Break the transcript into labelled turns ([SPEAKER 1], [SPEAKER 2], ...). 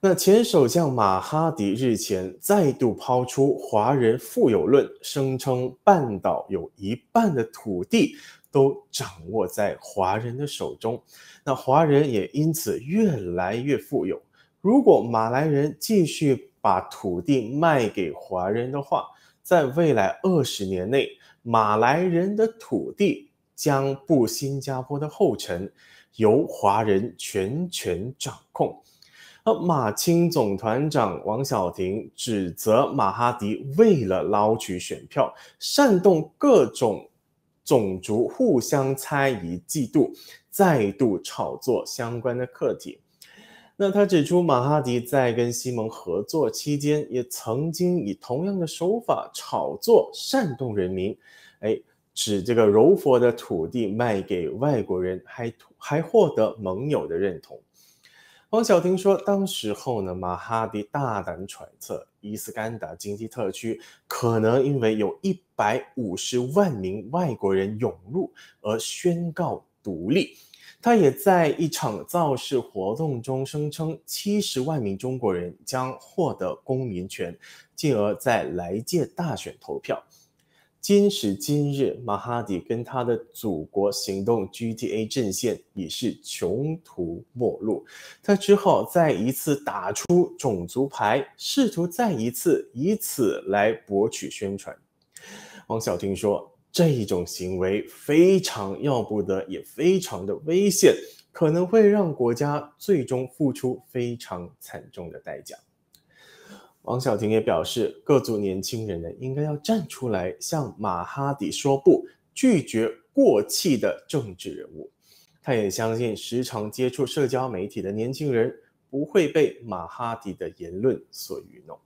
[SPEAKER 1] 那前首相马哈迪日前再度抛出华人富有论，声称半岛有一半的土地都掌握在华人的手中，那华人也因此越来越富有。如果马来人继续把土地卖给华人的话，在未来二十年内，马来人的土地将步新加坡的后尘，由华人全权掌控。马青总团长王小婷指责马哈迪为了捞取选票，煽动各种种族互相猜疑、嫉妒，再度炒作相关的课题。那他指出，马哈迪在跟西蒙合作期间，也曾经以同样的手法炒作、煽动人民。哎，指这个柔佛的土地卖给外国人，还还获得盟友的认同。黄晓婷说：“当时候呢，马哈迪大胆揣测，伊斯干达经济特区可能因为有一百五十万名外国人涌入而宣告独立。他也在一场造势活动中声称，七十万名中国人将获得公民权，进而在来届大选投票。”今时今日，马哈迪跟他的祖国行动 GTA 阵线已是穷途末路。他只好再一次打出种族牌，试图再一次以此来博取宣传。王晓婷说：“这种行为非常要不得，也非常的危险，可能会让国家最终付出非常惨重的代价。”王晓婷也表示，各族年轻人呢应该要站出来，向马哈迪说不，拒绝过气的政治人物。她也相信，时常接触社交媒体的年轻人不会被马哈迪的言论所愚弄。